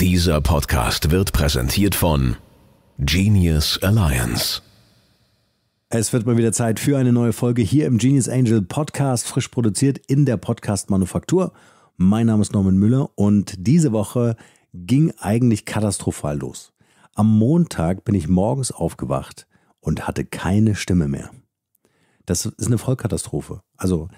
Dieser Podcast wird präsentiert von Genius Alliance. Es wird mal wieder Zeit für eine neue Folge hier im Genius Angel Podcast, frisch produziert in der Podcast Manufaktur. Mein Name ist Norman Müller und diese Woche ging eigentlich katastrophal los. Am Montag bin ich morgens aufgewacht und hatte keine Stimme mehr. Das ist eine Vollkatastrophe. Also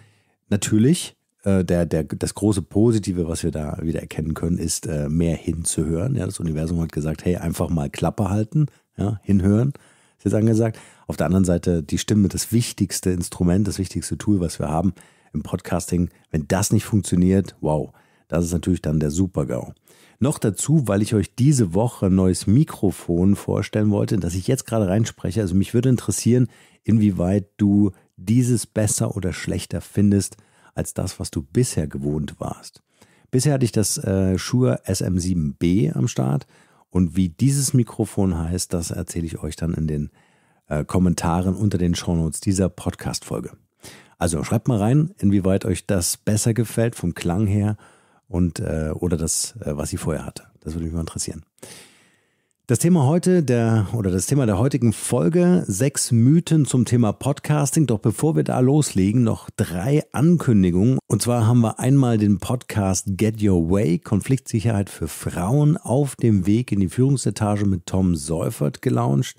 natürlich äh, der, der, das große Positive, was wir da wieder erkennen können, ist äh, mehr hinzuhören. Ja, das Universum hat gesagt, hey, einfach mal Klappe halten, ja, hinhören, ist jetzt angesagt. Auf der anderen Seite die Stimme, das wichtigste Instrument, das wichtigste Tool, was wir haben im Podcasting. Wenn das nicht funktioniert, wow, das ist natürlich dann der Super-GAU. Noch dazu, weil ich euch diese Woche ein neues Mikrofon vorstellen wollte, das ich jetzt gerade reinspreche. Also mich würde interessieren, inwieweit du dieses besser oder schlechter findest als das, was du bisher gewohnt warst. Bisher hatte ich das äh, Shure SM7B am Start und wie dieses Mikrofon heißt, das erzähle ich euch dann in den äh, Kommentaren unter den Shownotes dieser Podcast-Folge. Also schreibt mal rein, inwieweit euch das besser gefällt vom Klang her und äh, oder das, äh, was ich vorher hatte. Das würde mich mal interessieren. Das Thema heute der oder das Thema der heutigen Folge sechs Mythen zum Thema Podcasting. Doch bevor wir da loslegen, noch drei Ankündigungen. Und zwar haben wir einmal den Podcast Get Your Way, Konfliktsicherheit für Frauen auf dem Weg in die Führungsetage mit Tom Seufert gelauncht.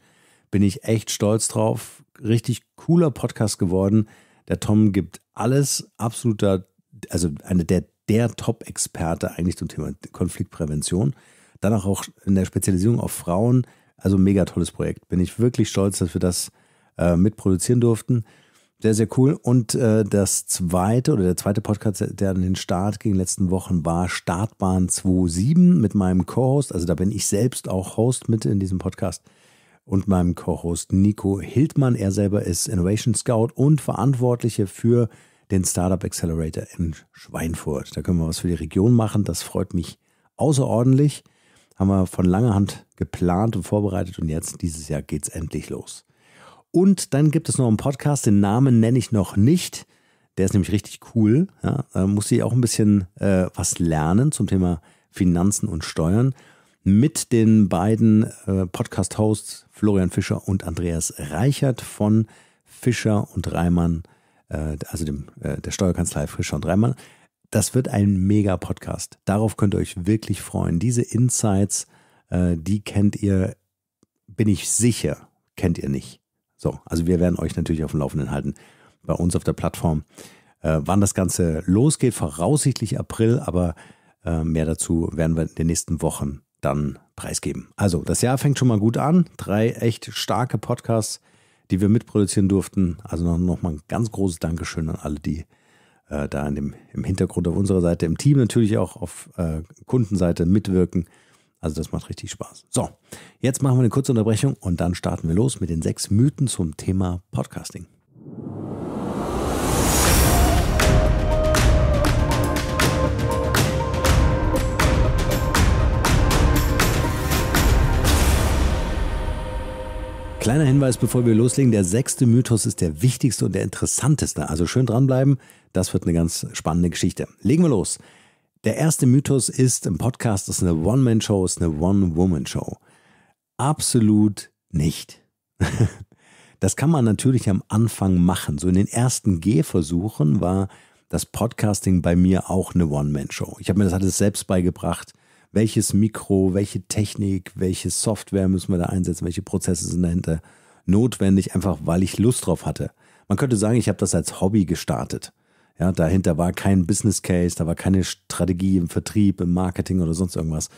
Bin ich echt stolz drauf. Richtig cooler Podcast geworden. Der Tom gibt alles absoluter, also eine der, der Top-Experte eigentlich zum Thema Konfliktprävention danach auch in der Spezialisierung auf Frauen. Also mega tolles Projekt. Bin ich wirklich stolz, dass wir das äh, mitproduzieren durften. Sehr, sehr cool. Und äh, das zweite oder der zweite Podcast, der an den Start ging in den letzten Wochen, war Startbahn 27 mit meinem Co-Host. Also da bin ich selbst auch Host mit in diesem Podcast und meinem Co-Host Nico Hildmann. Er selber ist Innovation Scout und Verantwortliche für den Startup Accelerator in Schweinfurt. Da können wir was für die Region machen. Das freut mich außerordentlich haben wir von langer Hand geplant und vorbereitet und jetzt dieses Jahr geht es endlich los. Und dann gibt es noch einen Podcast, den Namen nenne ich noch nicht. Der ist nämlich richtig cool. Ja, da muss ich auch ein bisschen äh, was lernen zum Thema Finanzen und Steuern mit den beiden äh, Podcast-Hosts Florian Fischer und Andreas Reichert von Fischer und Reimann, äh, also dem, äh, der Steuerkanzlei Fischer und Reimann. Das wird ein mega Podcast. Darauf könnt ihr euch wirklich freuen. Diese Insights, äh, die kennt ihr, bin ich sicher, kennt ihr nicht. So, also wir werden euch natürlich auf dem Laufenden halten bei uns auf der Plattform. Äh, wann das Ganze losgeht, voraussichtlich April, aber äh, mehr dazu werden wir in den nächsten Wochen dann preisgeben. Also, das Jahr fängt schon mal gut an. Drei echt starke Podcasts, die wir mitproduzieren durften. Also nochmal noch ein ganz großes Dankeschön an alle, die äh, da in dem, im Hintergrund auf unserer Seite, im Team natürlich auch auf äh, Kundenseite mitwirken. Also das macht richtig Spaß. So, jetzt machen wir eine kurze Unterbrechung und dann starten wir los mit den sechs Mythen zum Thema Podcasting. Kleiner Hinweis, bevor wir loslegen, der sechste Mythos ist der wichtigste und der interessanteste. Also schön dranbleiben, das wird eine ganz spannende Geschichte. Legen wir los. Der erste Mythos ist im Podcast, ist eine One-Man-Show, ist eine One-Woman-Show. Absolut nicht. Das kann man natürlich am Anfang machen. So in den ersten Gehversuchen war das Podcasting bei mir auch eine One-Man-Show. Ich habe mir das alles selbst beigebracht welches Mikro, welche Technik, welche Software müssen wir da einsetzen, welche Prozesse sind dahinter notwendig, einfach weil ich Lust drauf hatte. Man könnte sagen, ich habe das als Hobby gestartet. Ja, dahinter war kein Business Case, da war keine Strategie im Vertrieb, im Marketing oder sonst irgendwas,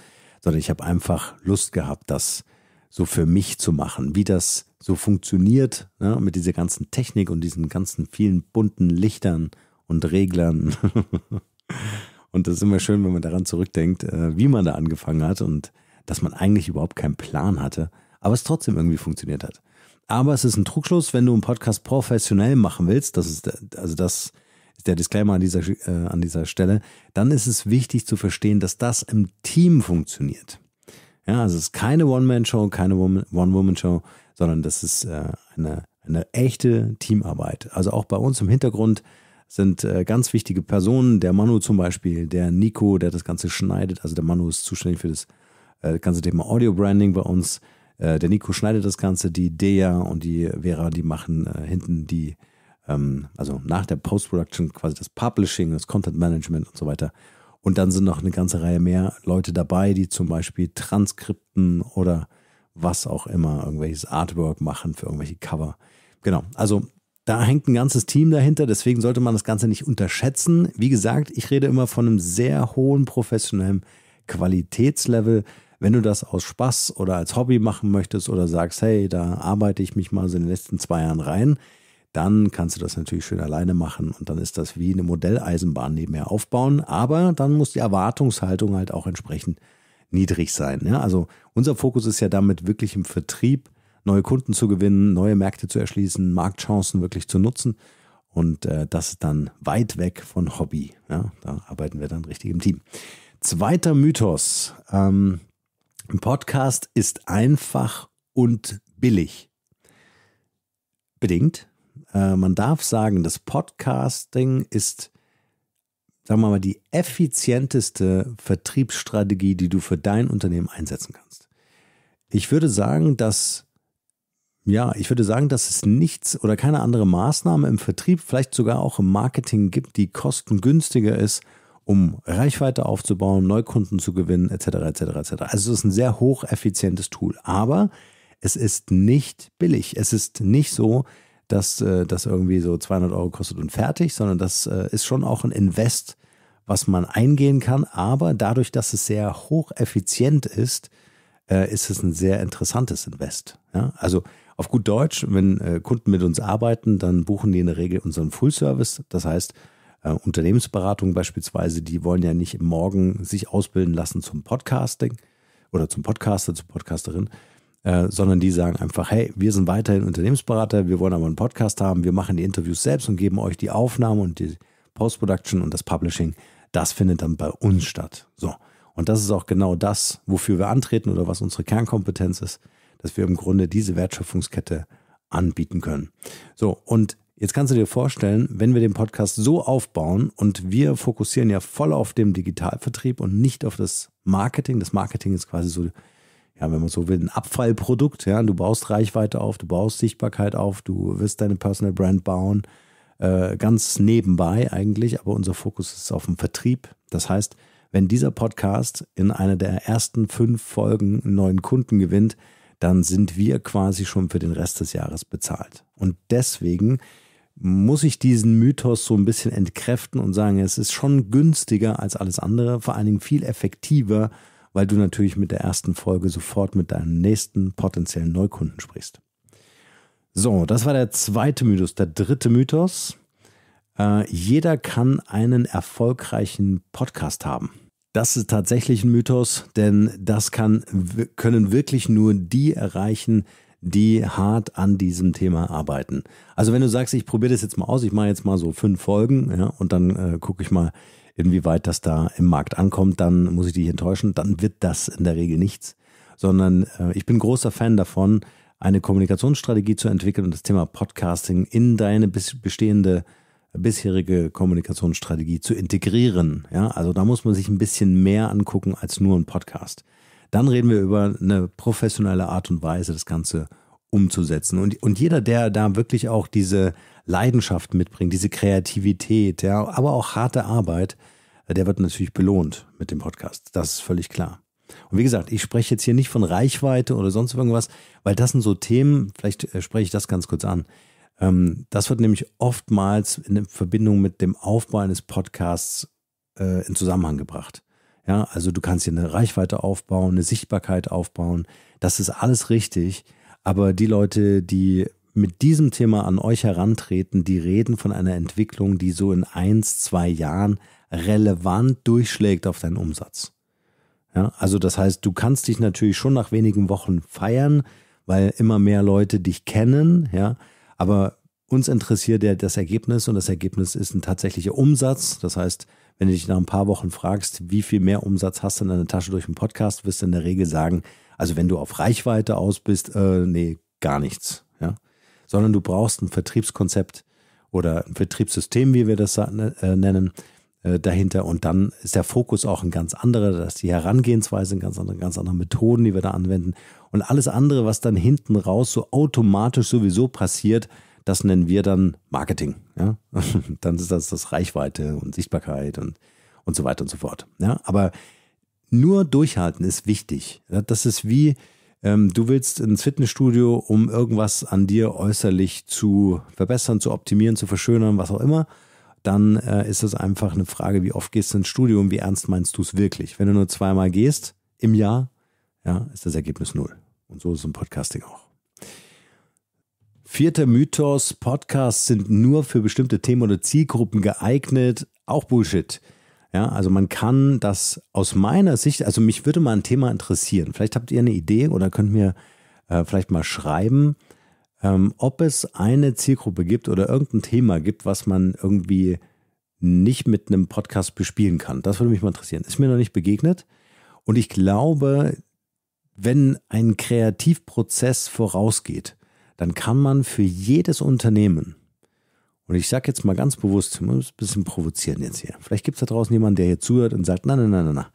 sondern ich habe einfach Lust gehabt, das so für mich zu machen, wie das so funktioniert ja, ne, mit dieser ganzen Technik und diesen ganzen vielen bunten Lichtern und Reglern. Und das ist immer schön, wenn man daran zurückdenkt, äh, wie man da angefangen hat und dass man eigentlich überhaupt keinen Plan hatte, aber es trotzdem irgendwie funktioniert hat. Aber es ist ein Trugschluss, wenn du einen Podcast professionell machen willst, das ist, also das ist der Disclaimer an dieser, äh, an dieser Stelle, dann ist es wichtig zu verstehen, dass das im Team funktioniert. Ja, also es ist keine One-Man-Show, keine One-Woman-Show, sondern das ist äh, eine, eine echte Teamarbeit. Also auch bei uns im Hintergrund sind äh, ganz wichtige Personen. Der Manu zum Beispiel, der Nico, der das Ganze schneidet. Also der Manu ist zuständig für das äh, ganze Thema Audio Branding bei uns. Äh, der Nico schneidet das Ganze. Die Dea und die Vera, die machen hinten die, ähm, also nach der Post-Production quasi das Publishing, das Content Management und so weiter. Und dann sind noch eine ganze Reihe mehr Leute dabei, die zum Beispiel Transkripten oder was auch immer, irgendwelches Artwork machen für irgendwelche Cover. Genau, also da hängt ein ganzes Team dahinter, deswegen sollte man das Ganze nicht unterschätzen. Wie gesagt, ich rede immer von einem sehr hohen professionellen Qualitätslevel. Wenn du das aus Spaß oder als Hobby machen möchtest oder sagst, hey, da arbeite ich mich mal so in den letzten zwei Jahren rein, dann kannst du das natürlich schön alleine machen und dann ist das wie eine Modelleisenbahn nebenher aufbauen. Aber dann muss die Erwartungshaltung halt auch entsprechend niedrig sein. Ja? Also unser Fokus ist ja damit wirklich im Vertrieb neue Kunden zu gewinnen, neue Märkte zu erschließen, Marktchancen wirklich zu nutzen. Und äh, das ist dann weit weg von Hobby. Ja? Da arbeiten wir dann richtig im Team. Zweiter Mythos. Ähm, ein Podcast ist einfach und billig. Bedingt. Äh, man darf sagen, das Podcasting ist, sagen wir mal, die effizienteste Vertriebsstrategie, die du für dein Unternehmen einsetzen kannst. Ich würde sagen, dass ja, ich würde sagen, dass es nichts oder keine andere Maßnahme im Vertrieb, vielleicht sogar auch im Marketing gibt, die kostengünstiger ist, um Reichweite aufzubauen, Neukunden zu gewinnen, etc. etc. etc. Also es ist ein sehr hocheffizientes Tool, aber es ist nicht billig. Es ist nicht so, dass äh, das irgendwie so 200 Euro kostet und fertig, sondern das äh, ist schon auch ein Invest, was man eingehen kann. Aber dadurch, dass es sehr hocheffizient ist, äh, ist es ein sehr interessantes Invest. Ja? Also auf gut Deutsch, wenn äh, Kunden mit uns arbeiten, dann buchen die in der Regel unseren Full-Service. Das heißt, äh, Unternehmensberatungen beispielsweise, die wollen ja nicht morgen sich ausbilden lassen zum Podcasting oder zum Podcaster, zur Podcasterin, äh, sondern die sagen einfach, hey, wir sind weiterhin Unternehmensberater, wir wollen aber einen Podcast haben, wir machen die Interviews selbst und geben euch die Aufnahme und die Post-Production und das Publishing. Das findet dann bei uns statt. So. Und das ist auch genau das, wofür wir antreten oder was unsere Kernkompetenz ist dass wir im Grunde diese Wertschöpfungskette anbieten können. So, und Jetzt kannst du dir vorstellen, wenn wir den Podcast so aufbauen und wir fokussieren ja voll auf dem Digitalvertrieb und nicht auf das Marketing. Das Marketing ist quasi so, ja, wenn man so will, ein Abfallprodukt. Ja, du baust Reichweite auf, du baust Sichtbarkeit auf, du wirst deine Personal Brand bauen. Äh, ganz nebenbei eigentlich, aber unser Fokus ist auf dem Vertrieb. Das heißt, wenn dieser Podcast in einer der ersten fünf Folgen einen neuen Kunden gewinnt, dann sind wir quasi schon für den Rest des Jahres bezahlt. Und deswegen muss ich diesen Mythos so ein bisschen entkräften und sagen, es ist schon günstiger als alles andere, vor allen Dingen viel effektiver, weil du natürlich mit der ersten Folge sofort mit deinem nächsten potenziellen Neukunden sprichst. So, das war der zweite Mythos. Der dritte Mythos. Äh, jeder kann einen erfolgreichen Podcast haben. Das ist tatsächlich ein Mythos, denn das kann, können wirklich nur die erreichen, die hart an diesem Thema arbeiten. Also wenn du sagst, ich probiere das jetzt mal aus, ich mache jetzt mal so fünf Folgen ja, und dann äh, gucke ich mal, inwieweit das da im Markt ankommt, dann muss ich dich enttäuschen, dann wird das in der Regel nichts, sondern äh, ich bin großer Fan davon, eine Kommunikationsstrategie zu entwickeln und das Thema Podcasting in deine bestehende bisherige Kommunikationsstrategie zu integrieren. Ja, also da muss man sich ein bisschen mehr angucken als nur ein Podcast. Dann reden wir über eine professionelle Art und Weise, das Ganze umzusetzen. Und, und jeder, der da wirklich auch diese Leidenschaft mitbringt, diese Kreativität, ja, aber auch harte Arbeit, der wird natürlich belohnt mit dem Podcast. Das ist völlig klar. Und wie gesagt, ich spreche jetzt hier nicht von Reichweite oder sonst irgendwas, weil das sind so Themen, vielleicht äh, spreche ich das ganz kurz an, ähm, das wird nämlich oftmals in Verbindung mit dem Aufbau eines Podcasts äh, in Zusammenhang gebracht. Ja, also du kannst hier eine Reichweite aufbauen, eine Sichtbarkeit aufbauen. Das ist alles richtig. Aber die Leute, die mit diesem Thema an euch herantreten, die reden von einer Entwicklung, die so in eins, zwei Jahren relevant durchschlägt auf deinen Umsatz. Ja, also das heißt, du kannst dich natürlich schon nach wenigen Wochen feiern, weil immer mehr Leute dich kennen, ja, aber uns interessiert ja das Ergebnis und das Ergebnis ist ein tatsächlicher Umsatz. Das heißt, wenn du dich nach ein paar Wochen fragst, wie viel mehr Umsatz hast du in deiner Tasche durch einen Podcast, wirst du in der Regel sagen, also wenn du auf Reichweite aus bist, äh, nee, gar nichts. Ja? Sondern du brauchst ein Vertriebskonzept oder ein Vertriebssystem, wie wir das ne, äh, nennen, äh, dahinter. Und dann ist der Fokus auch ein ganz anderer, dass die Herangehensweise ein ganz andere, ganz andere Methoden, die wir da anwenden. Und alles andere, was dann hinten raus so automatisch sowieso passiert, das nennen wir dann Marketing. Ja? dann ist das das Reichweite und Sichtbarkeit und, und so weiter und so fort. Ja? Aber nur durchhalten ist wichtig. Das ist wie, ähm, du willst ins Fitnessstudio, um irgendwas an dir äußerlich zu verbessern, zu optimieren, zu verschönern, was auch immer dann äh, ist es einfach eine Frage, wie oft gehst du ins Studium, wie ernst meinst du es wirklich? Wenn du nur zweimal gehst im Jahr, ja, ist das Ergebnis null. Und so ist es im Podcasting auch. Vierter Mythos, Podcasts sind nur für bestimmte Themen oder Zielgruppen geeignet. Auch Bullshit. Ja, also man kann das aus meiner Sicht, also mich würde mal ein Thema interessieren. Vielleicht habt ihr eine Idee oder könnt mir äh, vielleicht mal schreiben, ähm, ob es eine Zielgruppe gibt oder irgendein Thema gibt, was man irgendwie nicht mit einem Podcast bespielen kann. Das würde mich mal interessieren. Ist mir noch nicht begegnet. Und ich glaube, wenn ein Kreativprozess vorausgeht, dann kann man für jedes Unternehmen, und ich sage jetzt mal ganz bewusst, ich muss ein bisschen provozieren jetzt hier. Vielleicht gibt es da draußen jemanden, der hier zuhört und sagt, nein, nein, nein, nein, nein,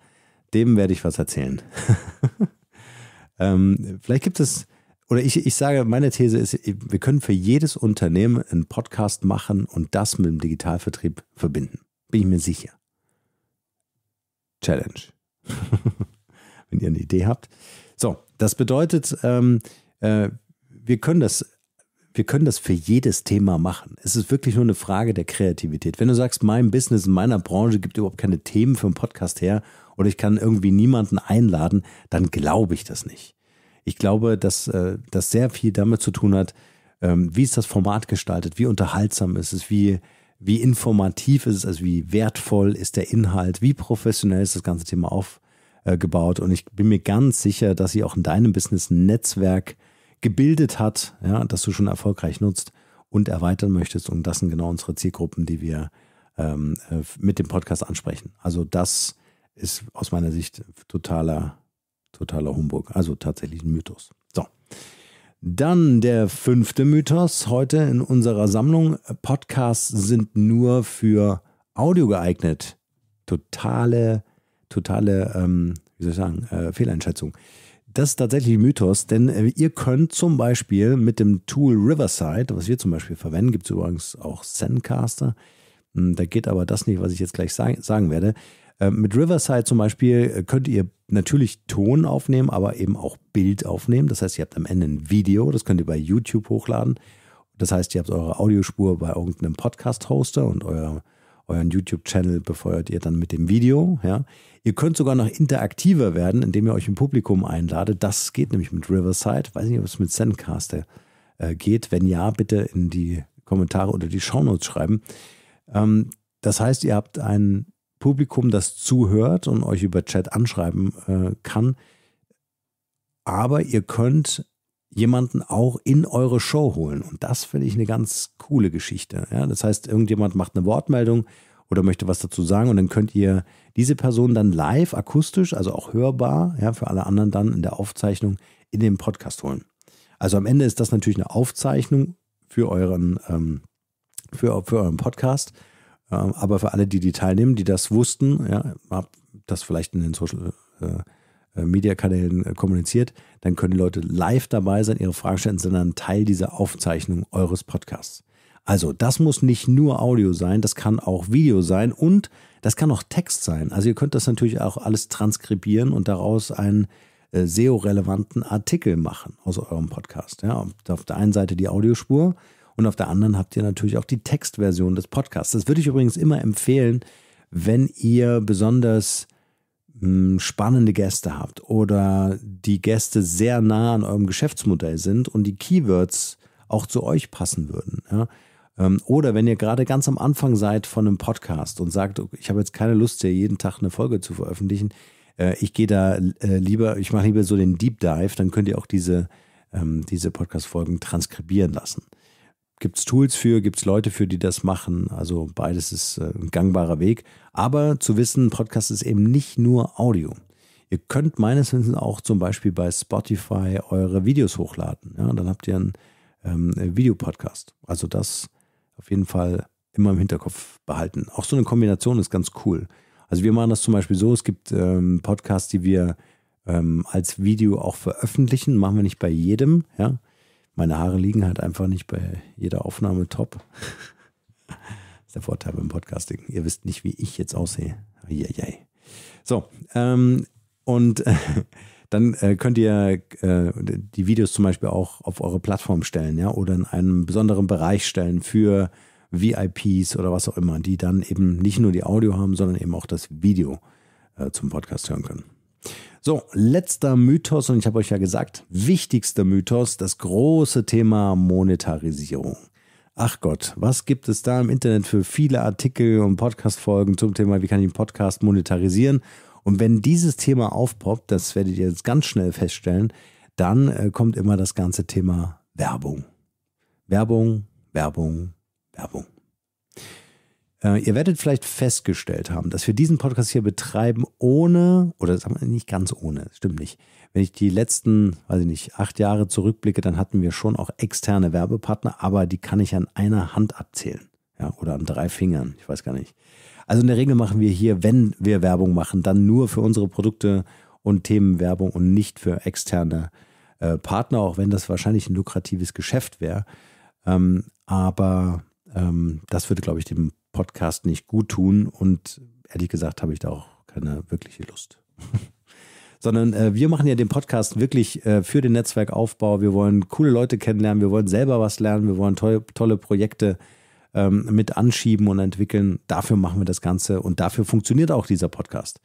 dem werde ich was erzählen. ähm, vielleicht gibt es oder ich, ich sage, meine These ist, wir können für jedes Unternehmen einen Podcast machen und das mit dem Digitalvertrieb verbinden. Bin ich mir sicher. Challenge. Wenn ihr eine Idee habt. So, das bedeutet, ähm, äh, wir können das wir können das für jedes Thema machen. Es ist wirklich nur eine Frage der Kreativität. Wenn du sagst, mein Business in meiner Branche gibt überhaupt keine Themen für einen Podcast her oder ich kann irgendwie niemanden einladen, dann glaube ich das nicht. Ich glaube, dass äh, das sehr viel damit zu tun hat, ähm, wie ist das Format gestaltet, wie unterhaltsam ist es, wie, wie informativ ist es, also wie wertvoll ist der Inhalt, wie professionell ist das ganze Thema aufgebaut. Äh, und ich bin mir ganz sicher, dass sie auch in deinem Business ein Netzwerk gebildet hat, ja, dass du schon erfolgreich nutzt und erweitern möchtest. Und das sind genau unsere Zielgruppen, die wir ähm, äh, mit dem Podcast ansprechen. Also das ist aus meiner Sicht totaler Totaler Humbug. Also tatsächlich ein Mythos. So. Dann der fünfte Mythos heute in unserer Sammlung. Podcasts sind nur für Audio geeignet. Totale, totale, ähm, wie soll ich sagen, äh, Fehleinschätzung. Das ist tatsächlich ein Mythos, denn äh, ihr könnt zum Beispiel mit dem Tool Riverside, was wir zum Beispiel verwenden, gibt es übrigens auch Sendcaster, hm, da geht aber das nicht, was ich jetzt gleich sagen werde. Ähm, mit Riverside zum Beispiel äh, könnt ihr natürlich Ton aufnehmen, aber eben auch Bild aufnehmen. Das heißt, ihr habt am Ende ein Video, das könnt ihr bei YouTube hochladen. Das heißt, ihr habt eure Audiospur bei irgendeinem Podcast-Hoster und euer, euren YouTube-Channel befeuert ihr dann mit dem Video. Ja. Ihr könnt sogar noch interaktiver werden, indem ihr euch im Publikum einladet. Das geht nämlich mit Riverside. Ich Weiß nicht, ob es mit Sendcaster äh, geht. Wenn ja, bitte in die Kommentare oder die Shownotes schreiben. Ähm, das heißt, ihr habt ein Publikum, das zuhört und euch über Chat anschreiben äh, kann. Aber ihr könnt jemanden auch in eure Show holen. Und das finde ich eine ganz coole Geschichte. Ja, das heißt, irgendjemand macht eine Wortmeldung oder möchte was dazu sagen und dann könnt ihr diese Person dann live, akustisch, also auch hörbar, ja, für alle anderen dann in der Aufzeichnung in den Podcast holen. Also am Ende ist das natürlich eine Aufzeichnung für euren ähm, für, für euren Podcast. Ähm, aber für alle, die die teilnehmen, die das wussten, ja, habt das vielleicht in den Social äh, äh Media Kanälen äh, kommuniziert, dann können die Leute live dabei sein, ihre Fragen stellen, sondern Teil dieser Aufzeichnung eures Podcasts. Also, das muss nicht nur Audio sein, das kann auch Video sein und das kann auch Text sein. Also, ihr könnt das natürlich auch alles transkribieren und daraus einen äh, SEO-relevanten Artikel machen aus eurem Podcast. Ja, auf der einen Seite die Audiospur und auf der anderen habt ihr natürlich auch die Textversion des Podcasts. Das würde ich übrigens immer empfehlen, wenn ihr besonders hm, spannende Gäste habt oder die Gäste sehr nah an eurem Geschäftsmodell sind und die Keywords auch zu euch passen würden. Ja? Ähm, oder wenn ihr gerade ganz am Anfang seid von einem Podcast und sagt, oh, ich habe jetzt keine Lust, hier jeden Tag eine Folge zu veröffentlichen, äh, ich gehe da äh, lieber, ich mache lieber so den Deep Dive, dann könnt ihr auch diese, ähm, diese Podcast-Folgen transkribieren lassen gibt es Tools für, gibt es Leute für, die das machen. Also beides ist äh, ein gangbarer Weg. Aber zu wissen, Podcast ist eben nicht nur Audio. Ihr könnt meines Wissens auch zum Beispiel bei Spotify eure Videos hochladen. Ja, dann habt ihr einen ähm, Videopodcast. Also das auf jeden Fall immer im Hinterkopf behalten. Auch so eine Kombination ist ganz cool. Also wir machen das zum Beispiel so, es gibt ähm, Podcasts, die wir ähm, als Video auch veröffentlichen, machen wir nicht bei jedem, ja, meine Haare liegen halt einfach nicht bei jeder Aufnahme top. das ist der Vorteil beim Podcasting. Ihr wisst nicht, wie ich jetzt aussehe. Eieiei. So, ähm, und äh, dann äh, könnt ihr äh, die Videos zum Beispiel auch auf eure Plattform stellen, ja, oder in einem besonderen Bereich stellen für VIPs oder was auch immer, die dann eben nicht nur die Audio haben, sondern eben auch das Video äh, zum Podcast hören können. So, letzter Mythos und ich habe euch ja gesagt, wichtigster Mythos, das große Thema Monetarisierung. Ach Gott, was gibt es da im Internet für viele Artikel und Podcast-Folgen zum Thema, wie kann ich einen Podcast monetarisieren? Und wenn dieses Thema aufpoppt, das werdet ihr jetzt ganz schnell feststellen, dann äh, kommt immer das ganze Thema Werbung. Werbung, Werbung, Werbung. Äh, ihr werdet vielleicht festgestellt haben, dass wir diesen Podcast hier betreiben ohne, oder sagen wir nicht ganz ohne, stimmt nicht. Wenn ich die letzten, weiß ich nicht, acht Jahre zurückblicke, dann hatten wir schon auch externe Werbepartner, aber die kann ich an einer Hand abzählen. Ja, oder an drei Fingern, ich weiß gar nicht. Also in der Regel machen wir hier, wenn wir Werbung machen, dann nur für unsere Produkte und Themen Werbung und nicht für externe äh, Partner, auch wenn das wahrscheinlich ein lukratives Geschäft wäre. Ähm, aber ähm, das würde, glaube ich, dem Podcast nicht gut tun und ehrlich gesagt habe ich da auch keine wirkliche Lust. Sondern äh, wir machen ja den Podcast wirklich äh, für den Netzwerkaufbau. Wir wollen coole Leute kennenlernen, wir wollen selber was lernen, wir wollen to tolle Projekte ähm, mit anschieben und entwickeln. Dafür machen wir das Ganze und dafür funktioniert auch dieser Podcast.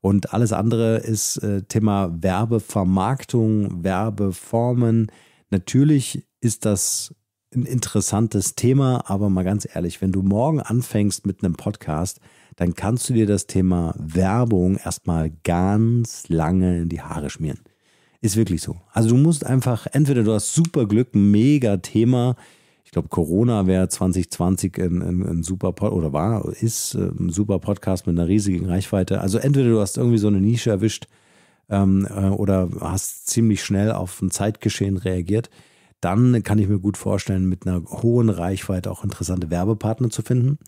Und alles andere ist äh, Thema Werbevermarktung, Werbeformen. Natürlich ist das ein interessantes Thema, aber mal ganz ehrlich, wenn du morgen anfängst mit einem Podcast, dann kannst du dir das Thema Werbung erstmal ganz lange in die Haare schmieren. Ist wirklich so. Also du musst einfach, entweder du hast super Glück, mega Thema. Ich glaube, Corona wäre 2020 ein, ein, ein super Pod oder war, ist äh, ein super Podcast mit einer riesigen Reichweite. Also entweder du hast irgendwie so eine Nische erwischt ähm, äh, oder hast ziemlich schnell auf ein Zeitgeschehen reagiert dann kann ich mir gut vorstellen, mit einer hohen Reichweite auch interessante Werbepartner zu finden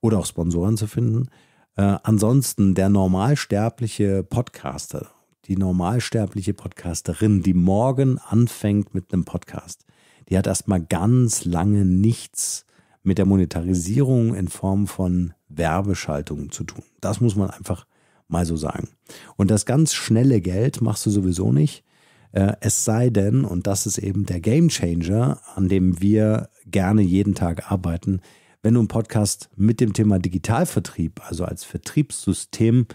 oder auch Sponsoren zu finden. Äh, ansonsten der normalsterbliche Podcaster, die normalsterbliche Podcasterin, die morgen anfängt mit einem Podcast, die hat erstmal ganz lange nichts mit der Monetarisierung in Form von Werbeschaltungen zu tun. Das muss man einfach mal so sagen. Und das ganz schnelle Geld machst du sowieso nicht. Äh, es sei denn, und das ist eben der Game Changer, an dem wir gerne jeden Tag arbeiten, wenn du einen Podcast mit dem Thema Digitalvertrieb, also als Vertriebssystem,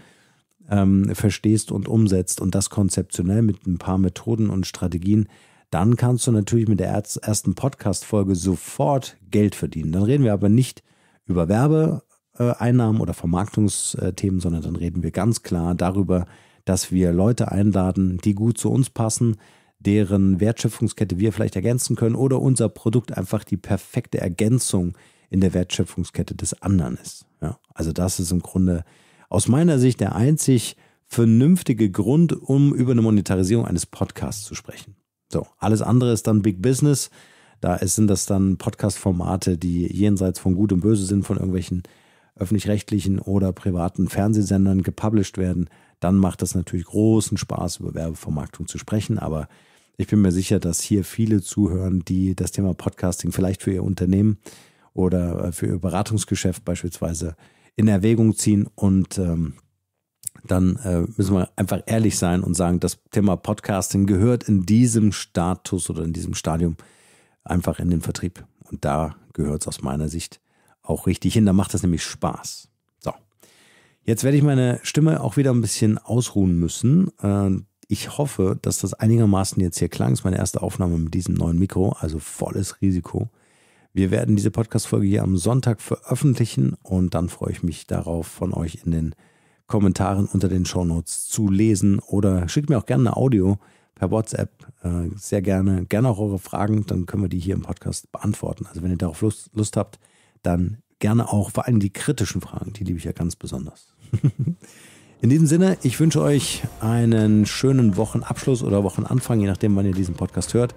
ähm, verstehst und umsetzt und das konzeptionell mit ein paar Methoden und Strategien, dann kannst du natürlich mit der ersten Podcast-Folge sofort Geld verdienen. Dann reden wir aber nicht über Werbeeinnahmen oder Vermarktungsthemen, sondern dann reden wir ganz klar darüber, dass wir Leute einladen, die gut zu uns passen, deren Wertschöpfungskette wir vielleicht ergänzen können oder unser Produkt einfach die perfekte Ergänzung in der Wertschöpfungskette des anderen ist. Ja, also das ist im Grunde aus meiner Sicht der einzig vernünftige Grund, um über eine Monetarisierung eines Podcasts zu sprechen. So, alles andere ist dann Big Business. Da sind das dann Podcast-Formate, die jenseits von Gut und Böse sind, von irgendwelchen öffentlich-rechtlichen oder privaten Fernsehsendern gepublished werden dann macht das natürlich großen Spaß, über Werbevermarktung zu sprechen. Aber ich bin mir sicher, dass hier viele zuhören, die das Thema Podcasting vielleicht für ihr Unternehmen oder äh, für ihr Beratungsgeschäft beispielsweise in Erwägung ziehen. Und ähm, dann äh, müssen wir einfach ehrlich sein und sagen, das Thema Podcasting gehört in diesem Status oder in diesem Stadium einfach in den Vertrieb. Und da gehört es aus meiner Sicht auch richtig hin. Da macht das nämlich Spaß. Jetzt werde ich meine Stimme auch wieder ein bisschen ausruhen müssen. Ähm, ich hoffe, dass das einigermaßen jetzt hier klang. Das ist meine erste Aufnahme mit diesem neuen Mikro, also volles Risiko. Wir werden diese Podcast-Folge hier am Sonntag veröffentlichen und dann freue ich mich darauf, von euch in den Kommentaren unter den Shownotes zu lesen oder schickt mir auch gerne eine Audio per WhatsApp. Äh, sehr gerne, gerne auch eure Fragen, dann können wir die hier im Podcast beantworten. Also wenn ihr darauf Lust, Lust habt, dann gerne auch vor allem die kritischen Fragen, die liebe ich ja ganz besonders. In diesem Sinne, ich wünsche euch einen schönen Wochenabschluss oder Wochenanfang, je nachdem, wann ihr diesen Podcast hört.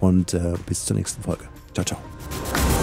Und äh, bis zur nächsten Folge. Ciao, ciao.